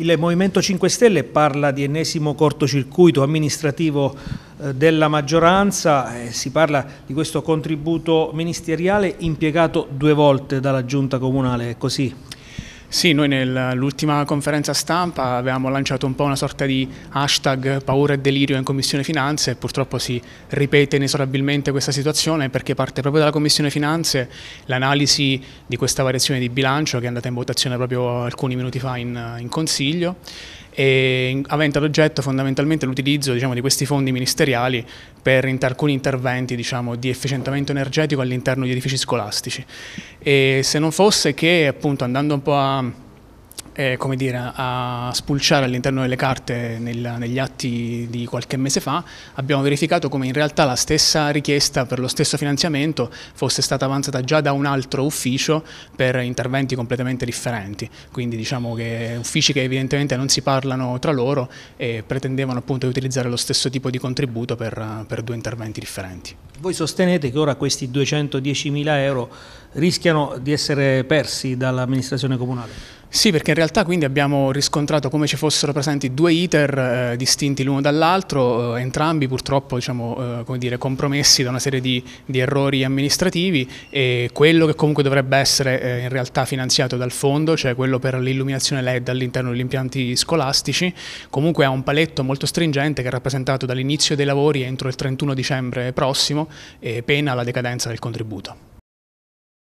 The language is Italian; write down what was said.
Il Movimento 5 Stelle parla di ennesimo cortocircuito amministrativo eh, della maggioranza, si parla di questo contributo ministeriale impiegato due volte dalla giunta comunale, è così? Sì, noi nell'ultima conferenza stampa avevamo lanciato un po' una sorta di hashtag paura e delirio in Commissione Finanze e purtroppo si ripete inesorabilmente questa situazione perché parte proprio dalla Commissione Finanze l'analisi di questa variazione di bilancio che è andata in votazione proprio alcuni minuti fa in, in Consiglio e avente ad oggetto fondamentalmente l'utilizzo diciamo, di questi fondi ministeriali per alcuni interventi diciamo, di efficientamento energetico all'interno di edifici scolastici. E se non fosse che appunto andando un po' a eh, come dire, a spulciare all'interno delle carte nel, negli atti di qualche mese fa, abbiamo verificato come in realtà la stessa richiesta per lo stesso finanziamento fosse stata avanzata già da un altro ufficio per interventi completamente differenti, quindi diciamo che uffici che evidentemente non si parlano tra loro e pretendevano appunto di utilizzare lo stesso tipo di contributo per, per due interventi differenti. Voi sostenete che ora questi 210 mila euro rischiano di essere persi dall'amministrazione comunale? Sì, perché in realtà quindi abbiamo riscontrato come ci fossero presenti due iter eh, distinti l'uno dall'altro, eh, entrambi purtroppo diciamo, eh, dire, compromessi da una serie di, di, errori amministrativi e quello che comunque dovrebbe essere eh, in realtà finanziato dal fondo, cioè quello per l'illuminazione LED all'interno degli impianti scolastici, comunque ha un paletto molto stringente che è rappresentato dall'inizio dei lavori entro il 31 dicembre prossimo e pena la decadenza del contributo.